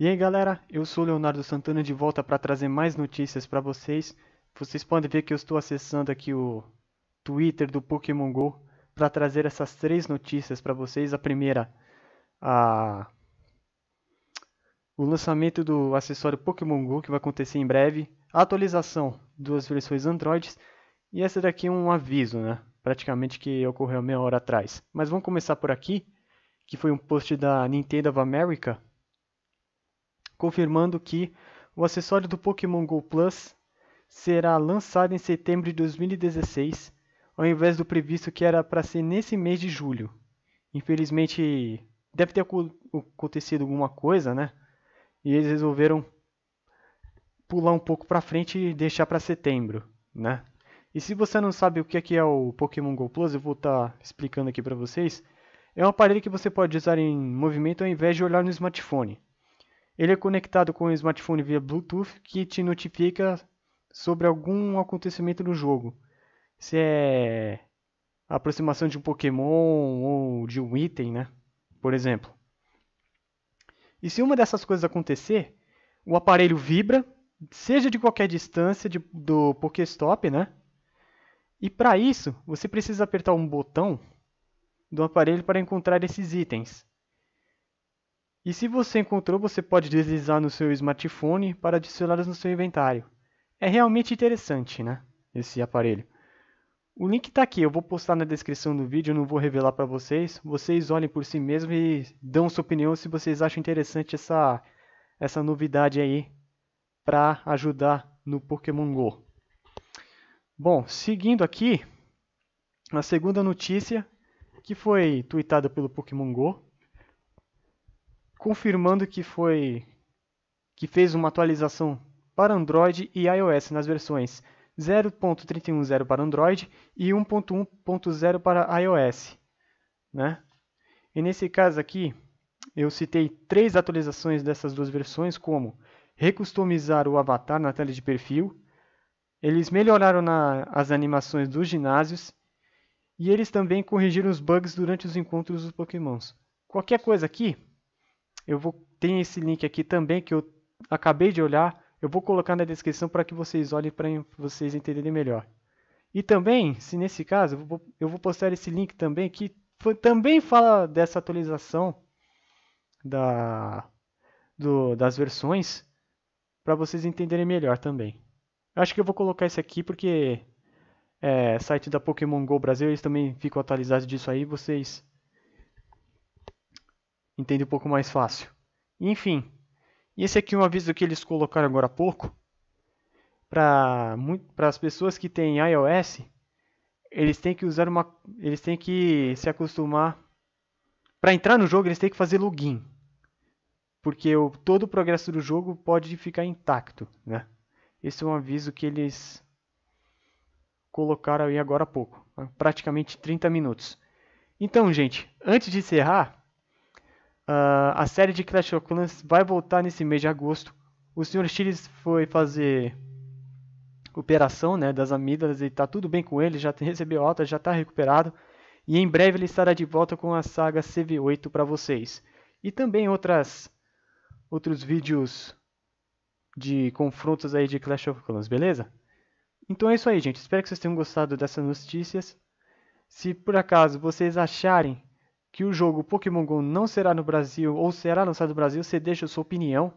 E aí galera, eu sou Leonardo Santana de volta para trazer mais notícias para vocês. Vocês podem ver que eu estou acessando aqui o Twitter do Pokémon Go para trazer essas três notícias para vocês. A primeira, a... o lançamento do acessório Pokémon Go que vai acontecer em breve, a atualização das versões Android e essa daqui é um aviso, né? Praticamente que ocorreu meia hora atrás. Mas vamos começar por aqui, que foi um post da Nintendo of America confirmando que o acessório do Pokémon Go Plus será lançado em setembro de 2016, ao invés do previsto que era para ser nesse mês de julho. Infelizmente, deve ter acontecido alguma coisa, né? E eles resolveram pular um pouco para frente e deixar para setembro, né? E se você não sabe o que é, é o Pokémon Go Plus, eu vou estar tá explicando aqui para vocês. É um aparelho que você pode usar em movimento ao invés de olhar no smartphone. Ele é conectado com o smartphone via Bluetooth, que te notifica sobre algum acontecimento no jogo. Se é a aproximação de um Pokémon ou de um item, né? Por exemplo. E se uma dessas coisas acontecer, o aparelho vibra, seja de qualquer distância de, do Pokéstop, né? E para isso, você precisa apertar um botão do aparelho para encontrar esses itens. E se você encontrou, você pode deslizar no seu smartphone para adicioná las no seu inventário. É realmente interessante, né? Esse aparelho. O link está aqui, eu vou postar na descrição do vídeo, não vou revelar para vocês. Vocês olhem por si mesmos e dão sua opinião se vocês acham interessante essa, essa novidade aí para ajudar no Pokémon GO. Bom, seguindo aqui, a segunda notícia que foi tweetada pelo Pokémon GO confirmando que foi que fez uma atualização para Android e iOS nas versões 0.310 para Android e 1.1.0 para iOS, né? E nesse caso aqui, eu citei três atualizações dessas duas versões, como recustomizar o avatar na tela de perfil, eles melhoraram na, as animações dos ginásios e eles também corrigiram os bugs durante os encontros dos pokémons. Qualquer coisa aqui, eu vou tem esse link aqui também que eu acabei de olhar. Eu vou colocar na descrição para que vocês olhem para vocês entenderem melhor. E também, se nesse caso, eu vou, eu vou postar esse link também que foi, também fala dessa atualização da, do, das versões para vocês entenderem melhor também. Eu acho que eu vou colocar esse aqui porque é site da Pokémon Go Brasil, eles também ficam atualizados disso aí, vocês entende um pouco mais fácil. Enfim, e esse aqui é um aviso que eles colocaram agora há pouco. Para as pessoas que têm iOS, eles têm que usar uma. Eles têm que se acostumar. Para entrar no jogo, eles têm que fazer login. Porque o, todo o progresso do jogo pode ficar intacto. Né? Esse é um aviso que eles colocaram aí agora há pouco. Praticamente 30 minutos. Então, gente, antes de encerrar, Uh, a série de Clash of Clans vai voltar nesse mês de agosto. O Sr. Chiles foi fazer operação né, das amígdalas e está tudo bem com ele, já recebeu alta, já está recuperado. E em breve ele estará de volta com a saga CV8 para vocês. E também outras outros vídeos de confrontos aí de Clash of Clans, beleza? Então é isso aí, gente. Espero que vocês tenham gostado dessas notícias. Se por acaso vocês acharem que o jogo Pokémon GO não será no Brasil ou será lançado no Brasil, você deixa a sua opinião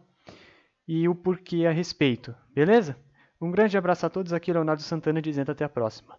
e o porquê a respeito, beleza? Um grande abraço a todos, aqui é Leonardo Santana dizendo até a próxima.